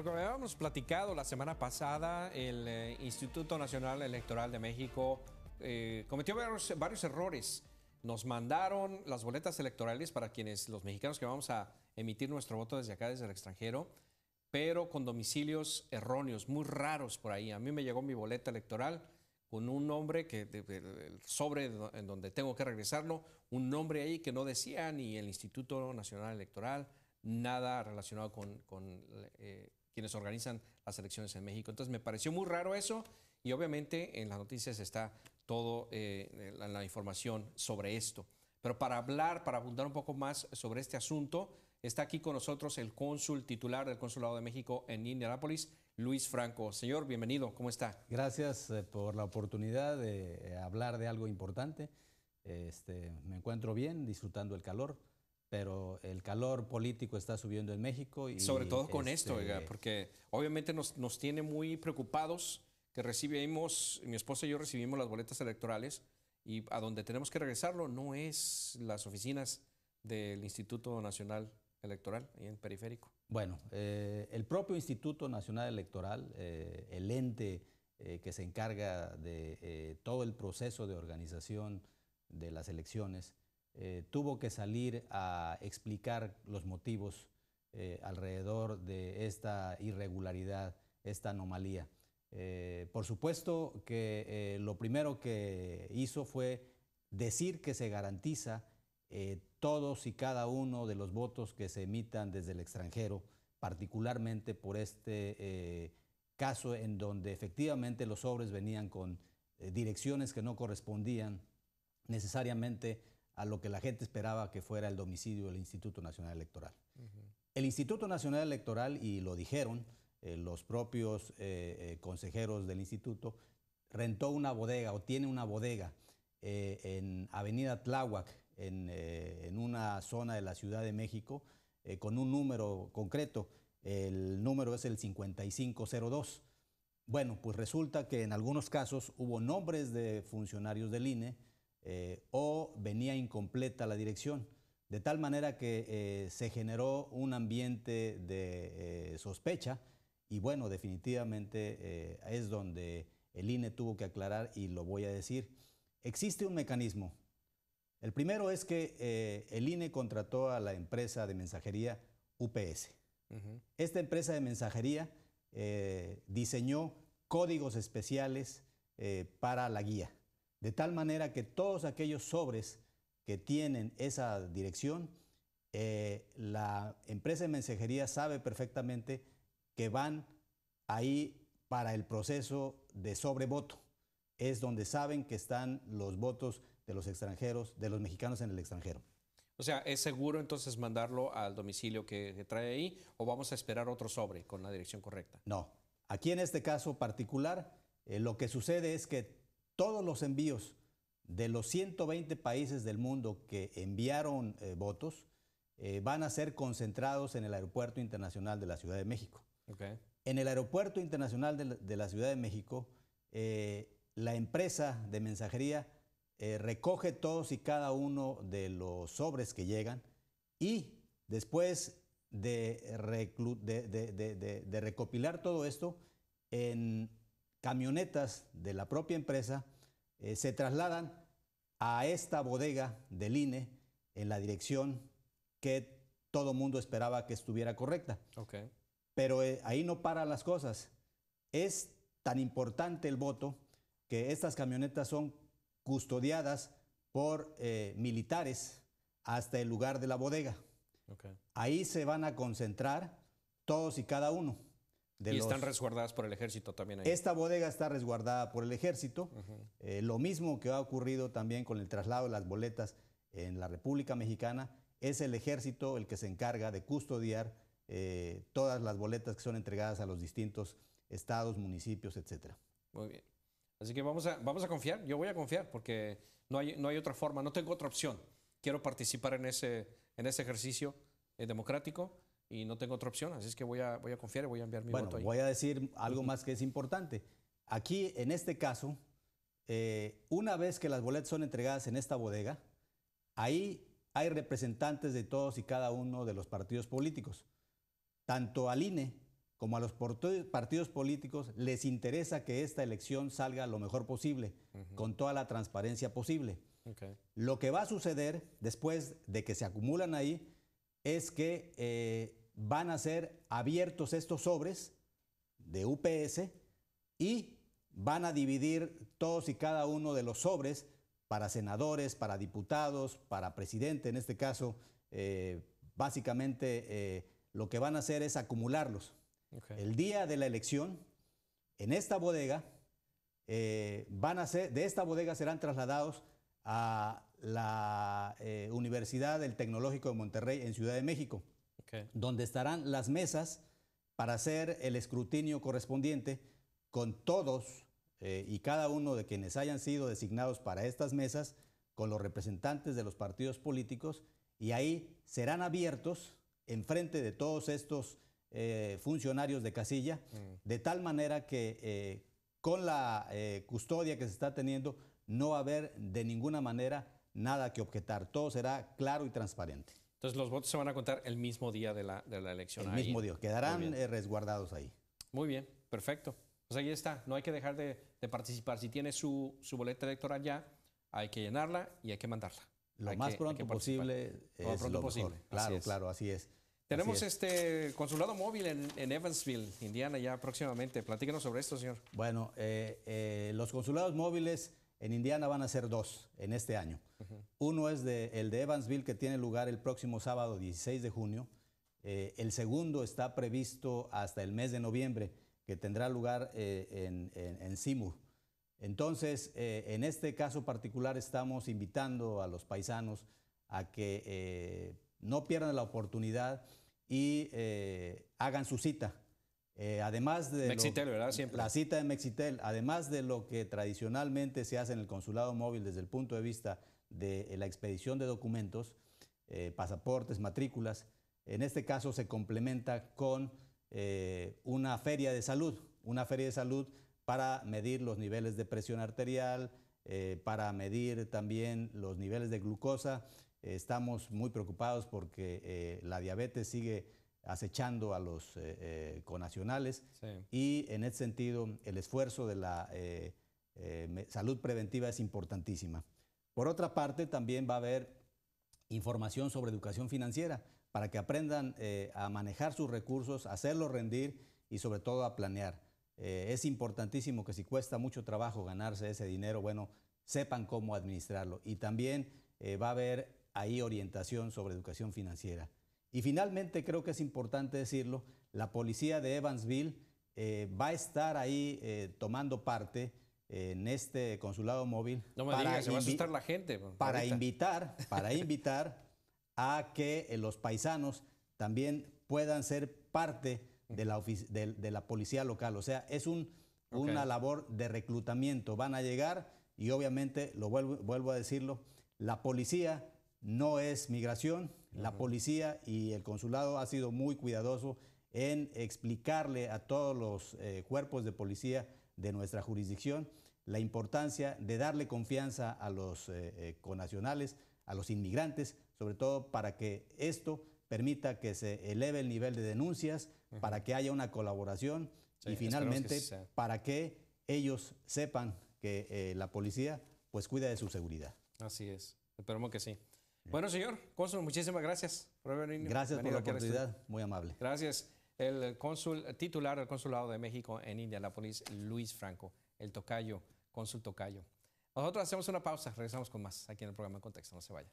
Porque habíamos platicado la semana pasada, el eh, Instituto Nacional Electoral de México eh, cometió varios, errores. Nos mandaron las boletas electorales para quienes, los mexicanos que vamos a emitir nuestro voto desde acá, desde el extranjero, pero con domicilios erróneos, muy raros por ahí. A mí me llegó mi boleta electoral con un nombre que, el sobre en donde tengo que regresarlo, un nombre ahí que no decía ni el Instituto Nacional Electoral, nada relacionado con, eh, quienes organizan las elecciones en México. Entonces me pareció muy raro eso y obviamente en las noticias está toda eh, la, información sobre esto. Pero para hablar, para abundar un poco más sobre este asunto, está aquí con nosotros el cónsul titular del Consulado de México en Indianápolis, Luis Franco. Señor, bienvenido, ¿cómo está? Gracias eh, por la oportunidad de hablar de algo importante. Este, me encuentro bien, disfrutando el calor pero el calor político está subiendo en México. Y Sobre todo con esto, este, porque obviamente nos, tiene muy preocupados que recibimos, mi esposa y yo recibimos las boletas electorales y a donde tenemos que regresarlo no es las oficinas del Instituto Nacional Electoral, ahí en Periférico. Bueno, eh, el propio Instituto Nacional Electoral, eh, el ente eh, que se encarga de todo el proceso de organización de las elecciones, eh, tuvo que salir a explicar los motivos eh, alrededor de esta irregularidad, esta anomalía. Eh, por supuesto que lo primero que hizo fue decir que se garantiza todos y cada uno de los votos que se emitan desde el extranjero, particularmente por este caso en donde efectivamente los sobres venían con direcciones que no correspondían necesariamente a lo que la gente esperaba que fuera el domicilio del Instituto Nacional Electoral. El Instituto Nacional Electoral, y lo dijeron eh, los propios eh, eh, consejeros del instituto, rentó una bodega o tiene una bodega en Avenida Tláhuac, en, en, una zona de la Ciudad de México, con un número concreto. El número es el 5502. Bueno, pues resulta que en algunos casos hubo nombres de funcionarios del INE, eh, o venía incompleta la dirección. De tal manera que eh, se generó un ambiente de eh, sospecha y bueno, definitivamente es donde el INE tuvo que aclarar y lo voy a decir. Existe un mecanismo. El primero es que el INE contrató a la empresa de mensajería UPS. Esta empresa de mensajería diseñó códigos especiales para la guía de tal manera que todos aquellos sobres que tienen esa dirección, eh, la empresa de mensajería sabe perfectamente que van ahí para el proceso de sobrevoto. Es donde saben que están los votos de los extranjeros, de los mexicanos en el extranjero. O sea, ¿es seguro entonces mandarlo al domicilio que, trae ahí o vamos a esperar otro sobre con la dirección correcta? No. Aquí en este caso particular, eh, lo que sucede es que todos los envíos de los 120 países del mundo que enviaron eh, votos eh, van a ser concentrados en el Aeropuerto Internacional de la Ciudad de México. En el Aeropuerto Internacional de la, Ciudad de México, eh, la empresa de mensajería recoge todos y cada uno de los sobres que llegan y después de, de recopilar todo esto, en camionetas de la propia empresa eh, se trasladan a esta bodega del INE en la dirección que todo mundo esperaba que estuviera correcta. Pero eh, ahí no paran las cosas. Es tan importante el voto que estas camionetas son custodiadas por eh, militares hasta el lugar de la bodega. Ahí se van a concentrar todos y cada uno y están resguardadas por el ejército también. Esta bodega está resguardada por el ejército. Eh, lo mismo que ha ocurrido también con el traslado de las boletas en la República Mexicana, es el ejército el que se encarga de custodiar eh, todas las boletas que son entregadas a los distintos estados, municipios, etc. Muy bien. Así que vamos a, vamos a confiar, yo voy a confiar porque no hay, no hay otra forma, no tengo otra opción. Quiero participar en ese, en ese ejercicio eh, democrático y no tengo otra opción, así es que voy a, voy a confiar y voy a enviar mi voto Bueno, Voy a decir algo más que es importante. Aquí, en este caso, eh, una vez que las boletas son entregadas en esta bodega, ahí hay representantes de todos y cada uno de los partidos políticos. Tanto al INE como a los partidos políticos les interesa que esta elección salga lo mejor posible, con toda la transparencia posible. Lo que va a suceder después de que se acumulan ahí es que eh, van a ser abiertos estos sobres de UPS y van a dividir todos y cada uno de los sobres para senadores, para diputados, para presidente, en este caso, eh, básicamente eh, lo que van a hacer es acumularlos. El día de la elección, en esta bodega, eh, van a de esta bodega serán trasladados a la Universidad del Tecnológico de Monterrey en Ciudad de México donde estarán las mesas para hacer el escrutinio correspondiente con todos eh, y cada uno de quienes hayan sido designados para estas mesas, con los representantes de los partidos políticos, y ahí serán abiertos en frente de todos estos eh, funcionarios de casilla, mm. de tal manera que eh, con la custodia que se está teniendo, no va a haber de ninguna manera nada que objetar. Todo será claro y transparente. Entonces los votos se van a contar el mismo día de la, de la elección. El mismo día, quedarán eh, resguardados ahí. Muy bien, perfecto. Pues ahí está, no hay que dejar de, participar. Si tiene su, su boleta electoral ya, hay que llenarla y hay que mandarla. Lo más pronto posible. lo pronto posible. Claro, claro, así es. Tenemos este consulado móvil en, Evansville, Indiana, ya próximamente. Platíquenos sobre esto, señor. Bueno, eh, eh, los consulados móviles en Indiana van a ser dos en este año. Uno es el de Evansville, que tiene lugar el próximo sábado 16 de junio. Eh, el segundo está previsto hasta el mes de noviembre, que tendrá lugar eh, en, en, Entonces, eh, en este caso particular estamos invitando a los paisanos a que no pierdan la oportunidad y hagan su cita eh, además de la cita de Mexitel, además de lo que tradicionalmente se hace en el consulado móvil desde el punto de vista de eh, la expedición de documentos, eh, pasaportes, matrículas, en este caso se complementa con una feria de salud, una feria de salud para medir los niveles de presión arterial, para medir también los niveles de glucosa. estamos muy preocupados porque la diabetes sigue acechando a los eh, eh, conacionales. Y en ese sentido, el esfuerzo de la eh, salud preventiva es importantísima. Por otra parte, también va a haber información sobre educación financiera para que aprendan a manejar sus recursos, hacerlos rendir y sobre todo a planear. es importantísimo que si cuesta mucho trabajo ganarse ese dinero, bueno, sepan cómo administrarlo. Y también va a haber ahí orientación sobre educación financiera. Y finalmente creo que es importante decirlo, la policía de Evansville eh, va a estar ahí eh, tomando parte eh, en este consulado móvil. No me para digas, se va a asustar la gente. Pues, para invitar, para invitar a que los paisanos también puedan ser parte de la, la policía local. O sea, es un, una labor de reclutamiento. Van a llegar y obviamente, lo vuelvo, vuelvo a decirlo, la policía no es migración, la policía y el consulado ha sido muy cuidadoso en explicarle a todos los eh, cuerpos de policía de nuestra jurisdicción la importancia de darle confianza a los eh, eh, conacionales, a los inmigrantes, sobre todo para que esto permita que se eleve el nivel de denuncias, para que haya una colaboración y finalmente para que ellos sepan que la policía pues cuida de su seguridad. Así es, esperamos que sí. Bueno, señor cónsul, muchísimas gracias Gracias por la oportunidad, muy amable. Gracias. El cónsul titular del Consulado de México en India, Indianápolis, Luis Franco, el tocayo, cónsul tocayo. Nosotros hacemos una pausa, regresamos con más aquí en el programa Contexto, no se vaya.